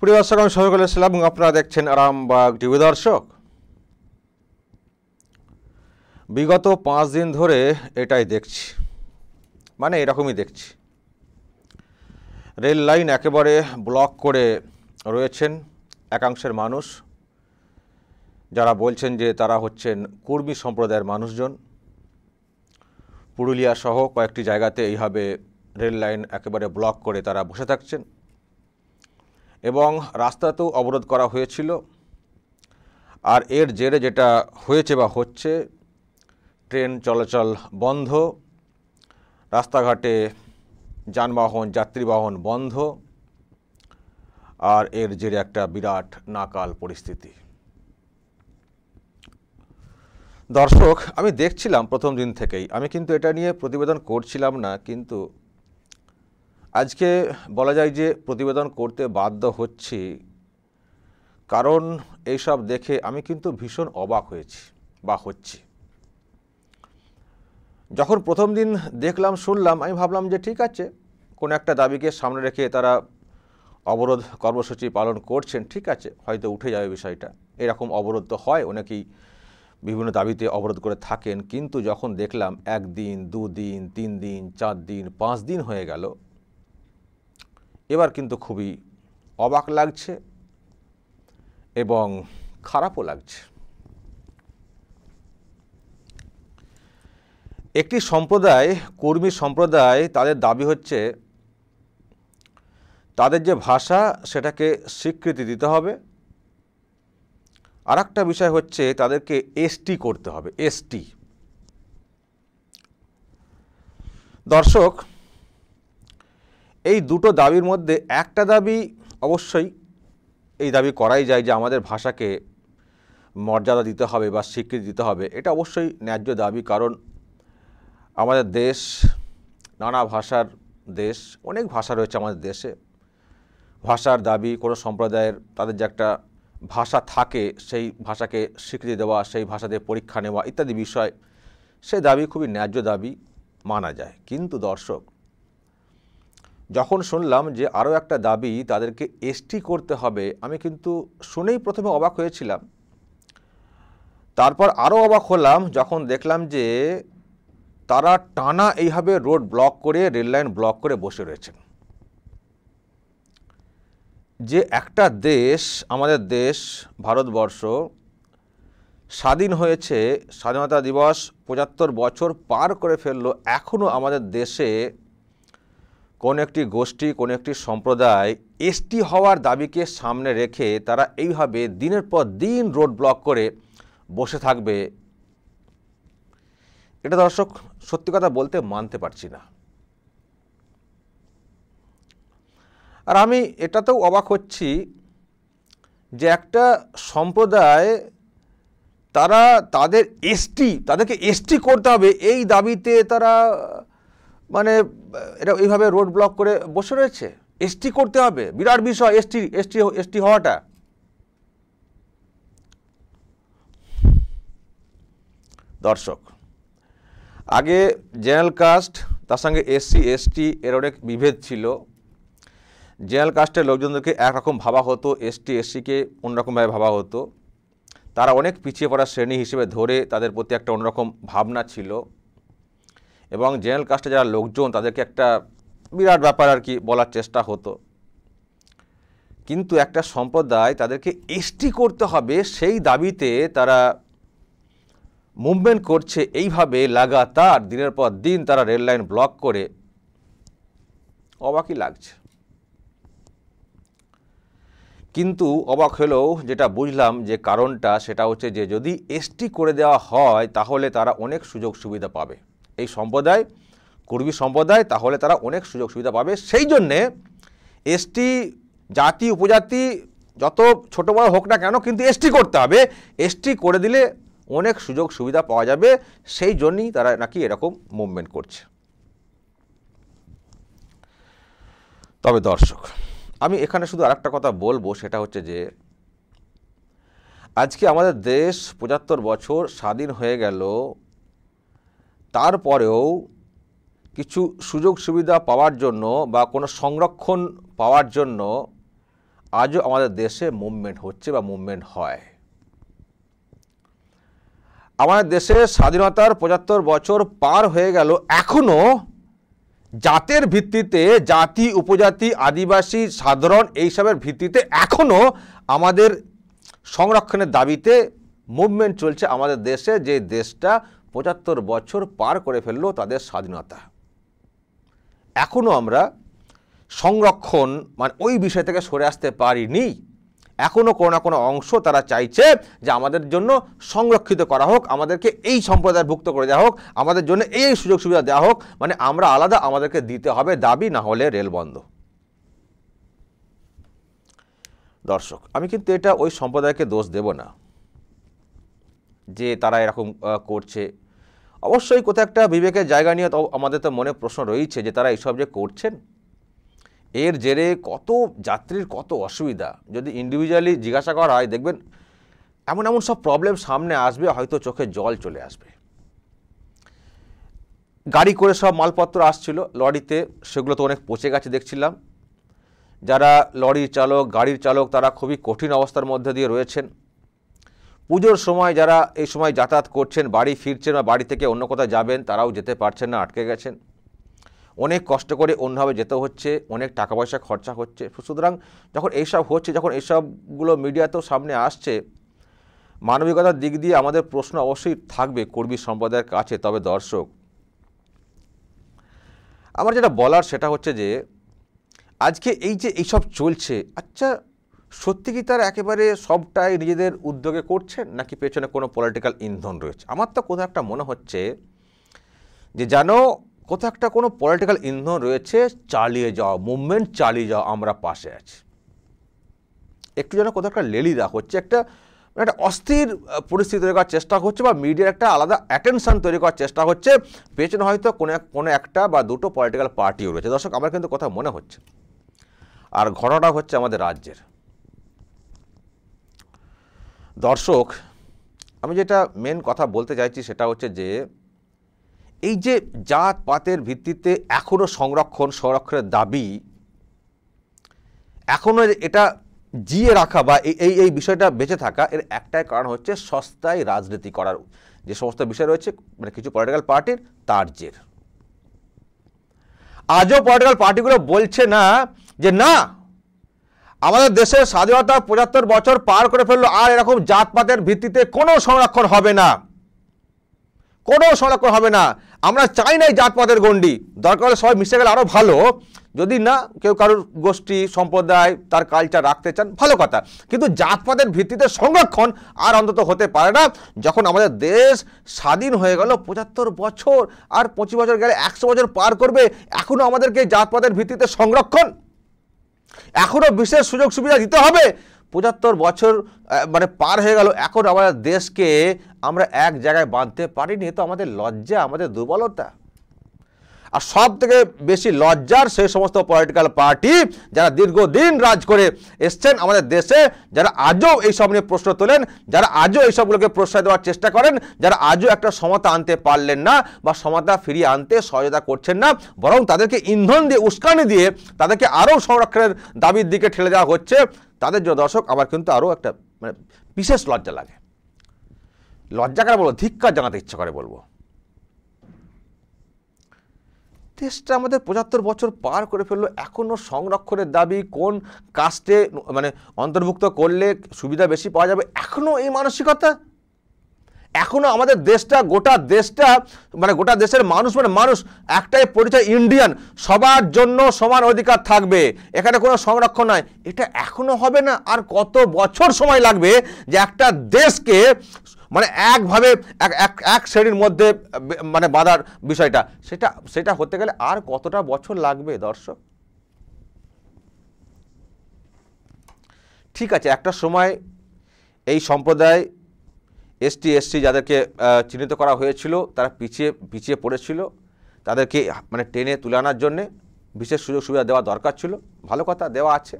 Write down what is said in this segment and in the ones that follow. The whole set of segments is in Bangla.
প্রিয় দর্শক আমি শহীদুল আপনারা দেখছেন আরামবাগ টিভি দর্শক বিগত পাঁচ দিন ধরে এটাই দেখছি মানে এরকমই দেখছি রেল লাইন একেবারে ব্লক করে রয়েছেন একাংশের মানুষ যারা বলছেন যে তারা হচ্ছেন কুর্মী সম্প্রদায়ের মানুষজন পুরুলিয়া সহ কয়েকটি জায়গাতে এইভাবে রেল লাইন একেবারে ব্লক করে তারা বসে থাকছেন এবং রাস্তাতেও অবরোধ করা হয়েছিল আর এর জেরে যেটা হয়েছে বা হচ্ছে ট্রেন চলাচল বন্ধ রাস্তাঘাটে যানবাহন যাত্রীবাহন বন্ধ আর এর জেরে একটা বিরাট নাকাল পরিস্থিতি দর্শক আমি দেখছিলাম প্রথম দিন থেকেই আমি কিন্তু এটা নিয়ে প্রতিবেদন করছিলাম না কিন্তু আজকে বলা যায় যে প্রতিবেদন করতে বাধ্য হচ্ছি কারণ এইসব দেখে আমি কিন্তু ভীষণ অবাক হয়েছি বা হচ্ছি যখন প্রথম দিন দেখলাম শুনলাম আমি ভাবলাম যে ঠিক আছে কোনো একটা দাবিকে সামনে রেখে তারা অবরোধ কর্মসূচি পালন করছেন ঠিক আছে হয়তো উঠে যাবে বিষয়টা এরকম অবরোধ তো হয় অনেকেই বিভিন্ন দাবিতে অবরোধ করে থাকেন কিন্তু যখন দেখলাম একদিন দুদিন তিন দিন চার দিন পাঁচ দিন হয়ে গেল এবার কিন্তু খুবই অবাক লাগছে এবং খারাপও লাগছে একটি সম্প্রদায় কর্মী সম্প্রদায় তাদের দাবি হচ্ছে তাদের যে ভাষা সেটাকে স্বীকৃতি দিতে হবে আর একটা বিষয় হচ্ছে তাদেরকে এসটি করতে হবে এসটি দর্শক এই দুটো দাবির মধ্যে একটা দাবি অবশ্যই এই দাবি করাই যায় যে আমাদের ভাষাকে মর্যাদা দিতে হবে বা স্বীকৃতি দিতে হবে এটা অবশ্যই ন্যায্য দাবি কারণ আমাদের দেশ নানা ভাষার দেশ অনেক ভাষা রয়েছে আমাদের দেশে ভাষার দাবি কোনো সম্প্রদায়ের তাদের যে একটা ভাষা থাকে সেই ভাষাকে স্বীকৃতি দেওয়া সেই ভাষাতে পরীক্ষা নেওয়া ইত্যাদি বিষয় সে দাবি খুবই ন্যায্য দাবি মানা যায় কিন্তু দর্শক যখন শুনলাম যে আরও একটা দাবি তাদেরকে এসটি করতে হবে আমি কিন্তু শুনেই প্রথমে অবাক হয়েছিলাম তারপর আরও অবাক হলাম যখন দেখলাম যে তারা টানা এইভাবে রোড ব্লক করে রেললাইন ব্লক করে বসে রয়েছেন যে একটা দেশ আমাদের দেশ ভারতবর্ষ স্বাধীন হয়েছে স্বাধীনতা দিবস পঁচাত্তর বছর পার করে ফেললো এখনও আমাদের দেশে কোন একটি গোষ্ঠী কোন একটি সম্প্রদায় এসটি হওয়ার দাবিকে সামনে রেখে তারা এইভাবে দিনের পর দিন রোড ব্লক করে বসে থাকবে এটা দর্শক সত্যি কথা বলতে মানতে পারছি না আর আমি এটাতেও অবাক হচ্ছি যে একটা সম্প্রদায় তারা তাদের এসটি তাদেরকে এসটি করতে হবে এই দাবিতে তারা মানে এটা এইভাবে রোড ব্লক করে বসে রয়েছে এসটি করতে হবে বিরাট বিষয় এসটি এসটি এসটি হওয়াটা দর্শক আগে জেনারেল কাস্ট তার সঙ্গে এসসি এসটি এর অনেক বিভেদ ছিল জেনারেল কাস্টের লোকজনদেরকে একরকম ভাবা হতো এসটি এসসিকে অন্যরকমভাবে ভাবা হতো তারা অনেক পিছিয়ে পড়া শ্রেণী হিসেবে ধরে তাদের প্রতি একটা অন্যরকম ভাবনা ছিল এবং জেনারেল কাস্টে যারা লোকজন তাদেরকে একটা বিরাট ব্যাপার আর কি বলার চেষ্টা হতো কিন্তু একটা সম্প্রদায় তাদেরকে এসটি করতে হবে সেই দাবিতে তারা মুভমেন্ট করছে এইভাবে লাগাতার দিনের পর দিন তারা রেল লাইন ব্লক করে অবাকই লাগছে কিন্তু অবাক হলেও যেটা বুঝলাম যে কারণটা সেটা হচ্ছে যে যদি এসটি করে দেওয়া হয় তাহলে তারা অনেক সুযোগ সুবিধা পাবে এই সম্প্রদায় কুর্মী সম্প্রদায় তাহলে তারা অনেক সুযোগ সুবিধা পাবে সেই জন্যে এসটি জাতি উপজাতি যত ছোটো বড় হোক না কেন কিন্তু এসটি করতে হবে এসটি করে দিলে অনেক সুযোগ সুবিধা পাওয়া যাবে সেই জন্যই তারা নাকি এরকম মুভমেন্ট করছে তবে দর্শক আমি এখানে শুধু আর একটা কথা বলবো সেটা হচ্ছে যে আজকে আমাদের দেশ পঁচাত্তর বছর স্বাধীন হয়ে গেল তারপরেও কিছু সুযোগ সুবিধা পাওয়ার জন্য বা কোনো সংরক্ষণ পাওয়ার জন্য আজও আমাদের দেশে মুভমেন্ট হচ্ছে বা মুভমেন্ট হয় আমাদের দেশে স্বাধীনতার পঁচাত্তর বছর পার হয়ে গেল এখনও জাতের ভিত্তিতে জাতি উপজাতি আদিবাসী সাধারণ এইসবের ভিত্তিতে এখনও আমাদের সংরক্ষণের দাবিতে মুভমেন্ট চলছে আমাদের দেশে যে দেশটা পঁচাত্তর বছর পার করে ফেললো তাদের স্বাধীনতা এখনও আমরা সংরক্ষণ মানে ওই বিষয় থেকে সরে আসতে পারিনি এখনও কোনো না কোনো অংশ তারা চাইছে যে আমাদের জন্য সংরক্ষিত করা হোক আমাদেরকে এই সম্প্রদায় ভুক্ত করে দেওয়া হোক আমাদের জন্য এই এই সুযোগ সুবিধা দেওয়া হোক মানে আমরা আলাদা আমাদেরকে দিতে হবে দাবি না হলে রেল বন্ধ দর্শক আমি কিন্তু এটা ওই সম্প্রদায়কে দোষ দেব না যে তারা এরকম করছে অবশ্যই কোথাও একটা বিবেকের জায়গা নিয়ে আমাদের তো মনে প্রশ্ন রয়েছে যে তারা এইসব যে করছেন এর জেরে কত যাত্রীর কত অসুবিধা যদি ইন্ডিভিজুয়ালি জিজ্ঞাসা করা হয় দেখবেন এমন এমন সব প্রবলেম সামনে আসবে হয়তো চোখে জল চলে আসবে গাড়ি করে সব মালপত্র আসছিল লরিতে সেগুলো তো অনেক পচে গেছে দেখছিলাম যারা লরির চালক গাড়ির চালক তারা খুবই কঠিন অবস্থার মধ্যে দিয়ে রয়েছেন পুজোর সময় যারা এই সময় যাতায়াত করছেন বাড়ি ফিরছেন বা বাড়ি থেকে অন্য কোথাও যাবেন তারাও যেতে পারছেন না আটকে গেছেন অনেক কষ্ট করে অন্যভাবে যেতে হচ্ছে অনেক টাকা পয়সা খরচা হচ্ছে সুতরাং যখন এইসব হচ্ছে যখন এইসবগুলো মিডিয়াতেও সামনে আসছে মানবিকতার দিক দিয়ে আমাদের প্রশ্ন অবশ্যই থাকবে কর্মী সম্প্রদায়ের কাছে তবে দর্শক আমার যেটা বলার সেটা হচ্ছে যে আজকে এই যে এইসব চলছে আচ্ছা সত্যি কি তারা একেবারে সবটাই নিজেদের উদ্যোগে করছেন নাকি পেছনে কোনো পলিটিক্যাল ইন্ধন রয়েছে আমার তো কোথাও একটা মনে হচ্ছে যে জানো কোথাও একটা কোনো পলিটিক্যাল ইন্ধন রয়েছে চালিয়ে যাওয়া মুভমেন্ট চালিয়ে যাওয়া আমরা পাশে আছি একটু যেন কোথাও একটা লেলি হচ্ছে একটা একটা অস্থির পরিস্থিতি তৈরি করার চেষ্টা হচ্ছে বা মিডিয়ার একটা আলাদা অ্যাটেনশন তৈরি করার চেষ্টা হচ্ছে পেছনে হয়তো কোনো এক কোনো একটা বা দুটো পলিটিক্যাল পার্টিও রয়েছে দর্শক আমার কিন্তু কথা মনে হচ্ছে আর ঘটনাটা হচ্ছে আমাদের রাজ্যের দর্শক আমি যেটা মেন কথা বলতে চাইছি সেটা হচ্ছে যে এই যে জাত পাতের ভিত্তিতে এখনও সংরক্ষণ সংরক্ষণের দাবি এখনও এটা জিয়ে রাখা বা এই এই বিষয়টা বেঁচে থাকা এর একটাই কারণ হচ্ছে সস্তায় রাজনীতি করার যে সমস্ত বিষয় রয়েছে মানে কিছু পলিটিক্যাল পার্টির তার জের আজও পলিটিক্যাল পার্টিগুলো বলছে না যে না আমাদের দেশের স্বাধীনতা পঁচাত্তর বছর পার করে ফেললো আর এরকম জাতপাতের ভিত্তিতে কোনো সংরক্ষণ হবে না কোনো সড়ক হবে না আমরা চাই না এই জাতপাতের গণ্ডি দরকার হলে সবাই মিশে গেলে আরও ভালো যদি না কেউ কারোর গোষ্ঠী সম্প্রদায় তার কালচার রাখতে চান ভালো কথা কিন্তু জাতপাতের ভিত্তিতে সংরক্ষণ আর অন্তত হতে পারে না যখন আমাদের দেশ স্বাধীন হয়ে গেল পঁচাত্তর বছর আর পঁচিশ বছর গেলে একশো বছর পার করবে এখনও আমাদেরকে জাতপাতের ভিত্তিতে সংরক্ষণ এখনও বিশেষ সুযোগ সুবিধা দিতে হবে পঁচাত্তর বছর মানে পার হয়ে গেল এখন আমাদের দেশকে আমরা এক জায়গায় বাঁধতে পারিনি তো আমাদের লজ্জা আমাদের দুর্বলতা আর সব থেকে বেশি লজ্জার সেই সমস্ত পলিটিক্যাল পার্টি যারা দীর্ঘদিন রাজ করে এসছেন আমাদের দেশে যারা আজও এইসব নিয়ে প্রশ্ন তোলেন যারা আজও এইসবগুলোকে প্রশ্রয় দেওয়ার চেষ্টা করেন যারা আজও একটা সমতা আনতে পারলেন না বা সমতা ফিরিয়ে আনতে সহায়তা করছেন না বরং তাদেরকে ইন্ধন দিয়ে উস্কানি দিয়ে তাদেরকে আরও সংরক্ষণের দাবির দিকে ঠেলে দেওয়া হচ্ছে তাদের জন্য দর্শক আমার কিন্তু আরও একটা মানে বিশেষ লজ্জা লাগে লজ্জা কারা বলবো ধিক্কার জানাতে ইচ্ছা করে বলবো দেশটা আমাদের পঁচাত্তর বছর পার করে ফেললো এখনও সংরক্ষণের দাবি কোন কাস্টে মানে অন্তর্ভুক্ত করলে সুবিধা বেশি পাওয়া যাবে এখনও এই মানসিকতা এখনও আমাদের দেশটা গোটা দেশটা মানে গোটা দেশের মানুষ মানে মানুষ একটাই পরিচয় ইন্ডিয়ান সবার জন্য সমান অধিকার থাকবে এখানে কোনো সংরক্ষণ নয় এটা এখনও হবে না আর কত বছর সময় লাগবে যে একটা দেশকে মানে একভাবে এক এক শ্রেণীর মধ্যে মানে বাঁধার বিষয়টা সেটা সেটা হতে গেলে আর কতটা বছর লাগবে দর্শক ঠিক আছে একটা সময় এই সম্প্রদায় এসটি এসসি যাদেরকে চিহ্নিত করা হয়েছিল তারা পিছিয়ে পিছিয়ে পড়েছিল তাদেরকে মানে টেনে তুলে আনার জন্যে বিশেষ সুযোগ সুবিধা দেওয়া দরকার ছিল ভালো কথা দেওয়া আছে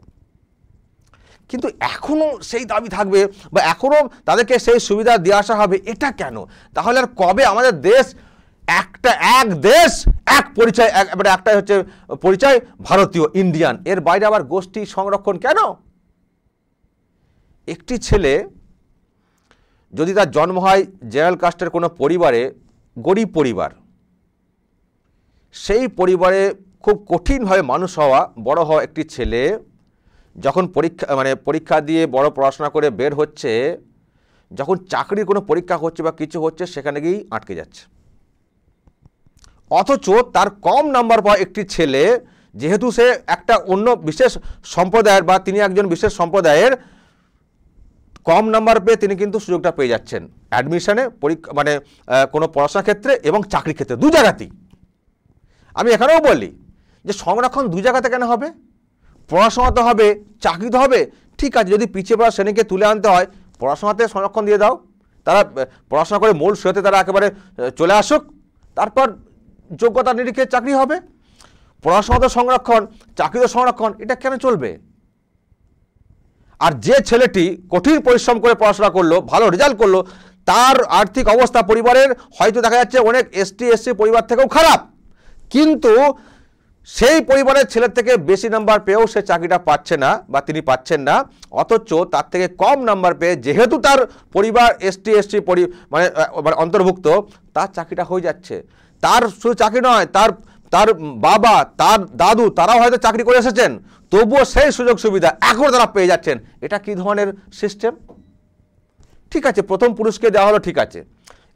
কিন্তু এখনও সেই দাবি থাকবে বা এখনও তাদেরকে সেই সুবিধা দিয়ে আসা হবে এটা কেন তাহলে আর কবে আমাদের দেশ একটা এক দেশ এক পরিচয় এক মানে একটাই হচ্ছে পরিচয় ভারতীয় ইন্ডিয়ান এর বাইরে আবার গোষ্ঠী সংরক্ষণ কেন একটি ছেলে যদি তার জন্ম হয় জেনারেল কাস্টের কোনো পরিবারে গরিব পরিবার সেই পরিবারে খুব কঠিনভাবে মানুষ হওয়া বড় হওয়া একটি ছেলে যখন পরীক্ষা মানে পরীক্ষা দিয়ে বড় পড়াশোনা করে বের হচ্ছে যখন চাকরির কোনো পরীক্ষা হচ্ছে বা কিছু হচ্ছে সেখানে গিয়েই আটকে যাচ্ছে অথচ তার কম নাম্বার পাওয়া একটি ছেলে যেহেতু সে একটা অন্য বিশেষ সম্প্রদায়ের বা তিনি একজন বিশেষ সম্প্রদায়ের কম নাম্বার পেয়ে তিনি কিন্তু সুযোগটা পেয়ে যাচ্ছেন অ্যাডমিশনে পরীক্ষা মানে কোনো পড়াশোনার ক্ষেত্রে এবং চাকরি ক্ষেত্রে দু জায়গাতেই আমি এখানেও বলি যে সংরক্ষণ দু জায়গাতে কেন হবে পড়াশোনা তো হবে চাকরি তো হবে ঠিক আছে যদি পিছিয়ে পড়া শ্রেণীকে তুলে আনতে হয় পড়াশোনাতে সংরক্ষণ দিয়ে দাও তারা পড়াশোনা করে মূল স্রোতে তারা একেবারে চলে আসুক তারপর যোগ্যতা নিরীক্ষে চাকরি হবে পড়াশোনাতে সংরক্ষণ চাকরি সংরক্ষণ এটা কেন চলবে আর যে ছেলেটি কঠিন পরিশ্রম করে পড়াশোনা করলো ভালো রেজাল্ট করলো তার আর্থিক অবস্থা পরিবারের হয়তো দেখা যাচ্ছে অনেক এসটি এসসি পরিবার থেকেও খারাপ কিন্তু সেই পরিবারের ছেলের থেকে বেশি নাম্বার পেয়েও সে চাকরিটা পাচ্ছে না বা তিনি পাচ্ছেন না অথচ তার থেকে কম নাম্বার পেয়ে যেহেতু তার পরিবার এসটি এসসি পরি মানে, মানে অন্তর্ভুক্ত তার চাকরিটা হয়ে যাচ্ছে তার শুধু চাকরি নয় তার তার বাবা তার দাদু তারাও হয়তো চাকরি করে এসেছেন তবুও সেই সুযোগ সুবিধা এখন তারা পেয়ে যাচ্ছেন এটা কি ধরনের সিস্টেম ঠিক আছে প্রথম পুরুষকে দেওয়া হলো ঠিক আছে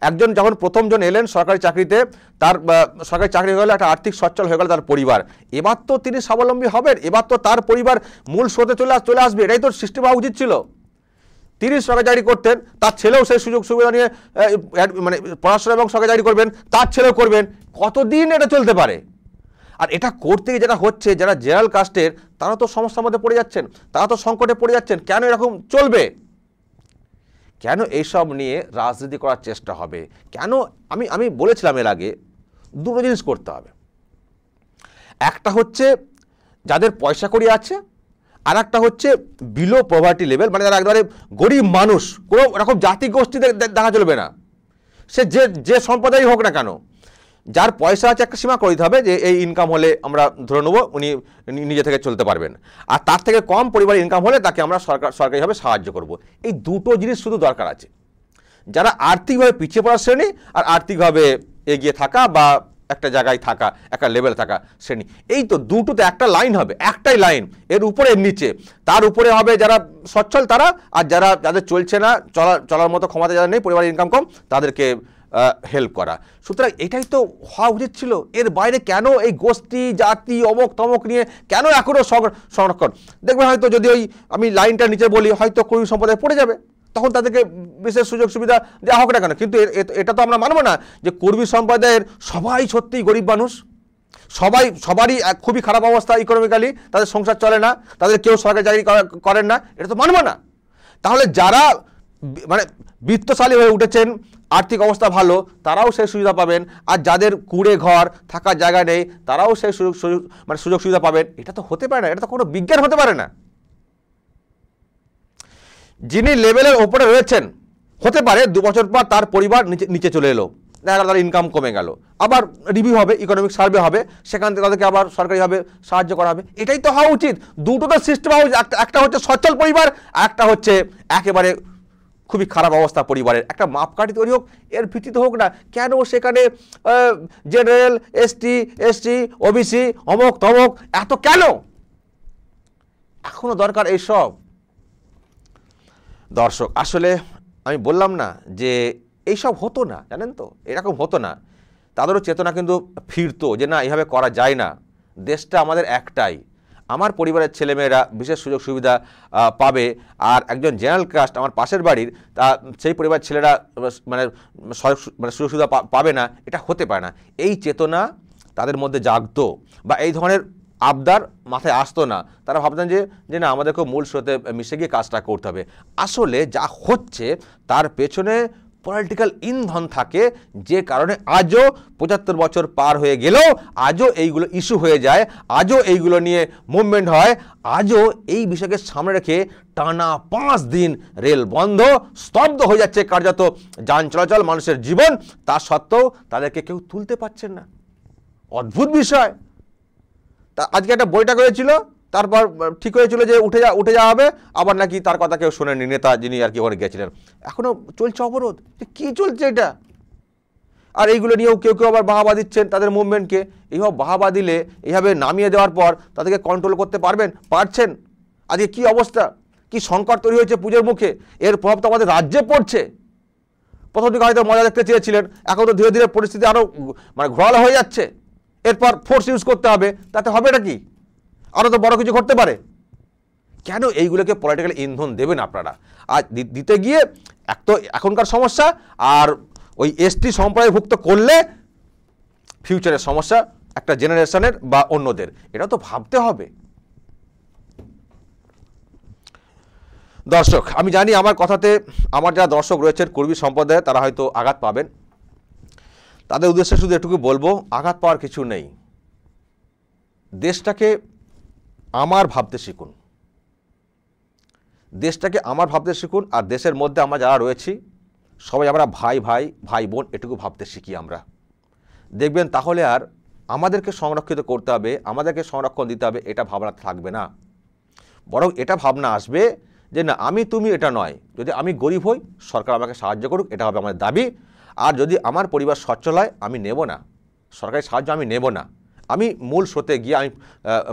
একজন যখন প্রথমজন এলেন সরকারি চাকরিতে তার সরকারি চাকরি হয়ে গেলে একটা আর্থিক সচ্ছল হয়ে গেল তার পরিবার এবার তো তিনি স্বাবলম্বী হবেন এবার তো তার পরিবার মূল স্রোতে চলে চলে আসবে এটাই তো সিস্টেম হওয়া উচিত ছিল তিনি সরকারি চাকরি করতেন তার ছেলেও সেই সুযোগ সুবিধা নিয়ে মানে পড়াশোনা এবং সরকারি চাকরি করবেন তার ছেলেও করবেন কতদিন এটা চলতে পারে আর এটা করতে গিয়ে যেটা হচ্ছে যারা জেনারেল কাস্টের তারা তো সমস্যার মধ্যে পড়ে যাচ্ছেন তারা তো সংকটে পড়ে যাচ্ছেন কেন এরকম চলবে কেন এইসব নিয়ে রাজনীতি করার চেষ্টা হবে কেন আমি আমি বলেছিলাম এর আগে দুটো জিনিস করতে হবে একটা হচ্ছে যাদের পয়সা করি আছে আর একটা হচ্ছে বিলো পভার্টি লেভেল মানে যারা একবারে গরিব মানুষ কোনো এরকম জাতি দেখা চলবে না সে যে যে সম্প্রদায়ই হোক না কেন যার পয়সা আছে একটা সীমা করে দিতে হবে যে এই ইনকাম হলে আমরা ধরে নেবো উনি নিজে থেকে চলতে পারবেন আর তার থেকে কম পরিবারের ইনকাম হলে তাকে আমরা সরকার সরকারিভাবে সাহায্য করব। এই দুটো জিনিস শুধু দরকার আছে যারা আর্থিকভাবে পিছিয়ে পড়ার শ্রেণী আর আর্থিকভাবে এগিয়ে থাকা বা একটা জায়গায় থাকা একটা লেভেল থাকা শ্রেণী এই তো দুটোতে একটা লাইন হবে একটাই লাইন এর উপরে এর নিচে তার উপরে হবে যারা সচ্ছল তারা আর যারা যাদের চলছে না চলা চলার মতো ক্ষমতা যারা নেই পরিবারের ইনকাম কম তাদেরকে হেল্প করা সুতরাং এটাই তো হওয়া উচিত ছিল এর বাইরে কেন এই গোষ্ঠী জাতি অমক তমক নিয়ে কেন এখনও সংরক্ষণ দেখবেন হয়তো যদি ওই আমি লাইনটা নিচে বলি হয়তো কুড়ি সম্প্রদায় পড়ে যাবে তখন তাদেরকে বিশেষ সুযোগ সুবিধা দেওয়া হোক না কেন কিন্তু এটা তো আমরা মানব না যে কর্মী সম্প্রদায়ের সবাই সত্যিই গরিব মানুষ সবাই সবারই খুবই খারাপ অবস্থা ইকোনমিক্যালি তাদের সংসার চলে না তাদের কেউ সরকারি চাকরি করেন না এটা তো মানব না তাহলে যারা মানে বৃত্তশালী হয়ে উঠেছেন আর্থিক অবস্থা ভালো তারাও সেই সুবিধা পাবেন আর যাদের কুড়ে ঘর থাকার জায়গা নেই তারাও সেই সুযোগ মানে সুযোগ সুবিধা পাবেন এটা তো হতে পারে না এটা তো কোনো বিজ্ঞান হতে পারে না যিনি লেভেলের ওপরে রয়েছেন হতে পারে দু বছর পর তার পরিবার নিচে নিচে চলে এলো দেখা গেল তার ইনকাম কমে গেল আবার রিভিউ হবে ইকোনমিক সার্ভে হবে সেখান থেকে তাদেরকে আবার সরকারিভাবে সাহায্য করা হবে এটাই তো হওয়া উচিত দুটো তো সিস্টেম হওয়া উচিত একটা হচ্ছে সচ্ছল পরিবার একটা হচ্ছে একেবারে খুবই খারাপ অবস্থা পরিবারের একটা মাপকাঠি তৈরি হোক এর ভিত্তিতে হোক না কেন সেখানে জেনারেল এসটি এসটি ওবিসি অমক তমক এত কেন এখনও দরকার এইসব দর্শক আসলে আমি বললাম না যে এইসব হতো না জানেন তো এরকম হতো না তাদেরও চেতনা কিন্তু ফিরতো যে না এইভাবে করা যায় না দেশটা আমাদের একটাই আমার পরিবারের ছেলেমেয়েরা বিশেষ সুযোগ সুবিধা পাবে আর একজন জেনারেল কাস্ট আমার পাশের বাড়ির তা সেই পরিবার ছেলেরা মানে মানে সুযোগ সুবিধা পাবে না এটা হতে পারে না এই চেতনা তাদের মধ্যে জাগত বা এই ধরনের আবদার মাথায় আসতো না তারা ভাবতেন যে যে না আমাদেরকেও মূল স্রোতে মিশে গিয়ে কাজটা করতে হবে আসলে যা হচ্ছে তার পেছনে পলিটিক্যাল ইন্ধন থাকে যে কারণে আজও পঁচাত্তর বছর পার হয়ে গেলেও আজও এইগুলো ইস্যু হয়ে যায় আজও এইগুলো নিয়ে মুভমেন্ট হয় আজও এই বিষয়কে সামনে রেখে টানা পাঁচ দিন রেল বন্ধ স্তব্ধ হয়ে যাচ্ছে কার্যত যান চলাচল মানুষের জীবন তা সত্ত্বেও তাদেরকে কেউ তুলতে পারছেন না অদ্ভুত বিষয় তা আজকে একটা বইটা হয়েছিল তারপর ঠিক হয়েছিল যে উঠে যা উঠে যাওয়া হবে আবার নাকি তার কথা কেউ শোনেনি নেতা যিনি আর কি ওখানে গেছিলেন এখনও চলছে অবরোধ কী চলছে এটা আর এইগুলো নিয়েও কেউ কেউ আবার বাহাবা দিচ্ছেন তাদের মুভমেন্টকে এইভাবে বাহাবা দিলে এইভাবে নামিয়ে দেওয়ার পর তাদেরকে কন্ট্রোল করতে পারবেন পারছেন আজকে কি অবস্থা কি সংকট তৈরি হয়েছে পুজোর মুখে এর প্রভাব তো আমাদের রাজ্যে পড়ছে প্রথম দিকে হয়তো মজা দেখতে চেয়েছিলেন এখন তো ধীরে ধীরে পরিস্থিতি আরও মানে ঘোরালো হয়ে যাচ্ছে এরপর ফোর্স ইউজ করতে হবে তাতে হবে হবেটা কি আরও তো বড় কিছু ঘটতে পারে কেন এইগুলোকে পলিটিক্যাল ইন্ধন দেবেন আপনারা আর দিতে গিয়ে এক তো এখনকার সমস্যা আর ওই এসটি সম্প্রদায়ভুক্ত করলে ফিউচারের সমস্যা একটা জেনারেশনের বা অন্যদের এটা তো ভাবতে হবে দর্শক আমি জানি আমার কথাতে আমার যারা দর্শক রয়েছেন কর্মী সম্প্রদায় তারা হয়তো আঘাত পাবেন তাদের উদ্দেশ্যে শুধু এটুকু বলবো আঘাত পাওয়ার কিছু নেই দেশটাকে আমার ভাবতে শিখুন দেশটাকে আমার ভাবতে শিখুন আর দেশের মধ্যে আমরা যারা রয়েছি সবাই আমরা ভাই ভাই ভাই বোন এটুকু ভাবতে শিখি আমরা দেখবেন তাহলে আর আমাদেরকে সংরক্ষিত করতে হবে আমাদেরকে সংরক্ষণ দিতে হবে এটা ভাবনা থাকবে না বরং এটা ভাবনা আসবে যে না আমি তুমি এটা নয় যদি আমি গরিব হই সরকার আমাকে সাহায্য করুক এটা হবে আমার দাবি আর যদি আমার পরিবার সচ্ছল হয় আমি নেব না সরকারি সাহায্য আমি নেব না আমি মূল স্রোতে গিয়ে আমি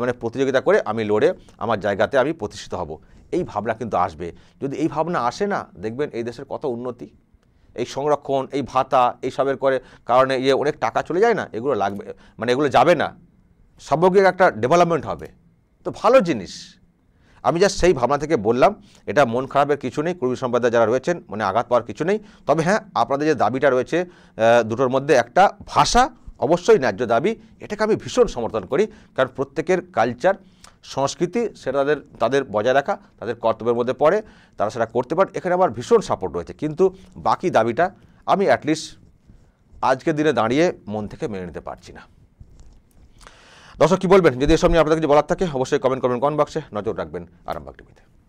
মানে প্রতিযোগিতা করে আমি লড়ে আমার জায়গাতে আমি প্রতিষ্ঠিত হব এই ভাবনা কিন্তু আসবে যদি এই ভাবনা আসে না দেখবেন এই দেশের কত উন্নতি এই সংরক্ষণ এই ভাতা এইসবের করে কারণে ইয়ে অনেক টাকা চলে যায় না এগুলো লাগবে মানে এগুলো যাবে না সামগ্রিক একটা ডেভেলপমেন্ট হবে তো ভালো জিনিস আমি জাস্ট সেই ভাবনা থেকে বললাম এটা মন খারাপের কিছু নেই কর্মী সম্প্রদায় যারা রয়েছেন মানে আঘাত পাওয়ার কিছু নেই তবে হ্যাঁ আপনাদের যে দাবিটা রয়েছে দুটোর মধ্যে একটা ভাষা অবশ্যই ন্যায্য দাবি এটাকে আমি ভীষণ সমর্থন করি কারণ প্রত্যেকের কালচার সংস্কৃতি সেটা তাদের তাদের বজায় রাখা তাদের কর্তব্যের মধ্যে পড়ে তারা সেটা করতে পারে এখানে আমার ভীষণ সাপোর্ট রয়েছে কিন্তু বাকি দাবিটা আমি অ্যাটলিস্ট আজকের দিনে দাঁড়িয়ে মন থেকে মেনে নিতে পারছি না দর্শক কী বলবেন যদি এসব নিয়ে আপনাদের কিছু বলার থাকে অবশ্যই কমেন্ট করবেন কমেন্ট বক্সে নজর রাখবেন আরামবাগ টিভিতে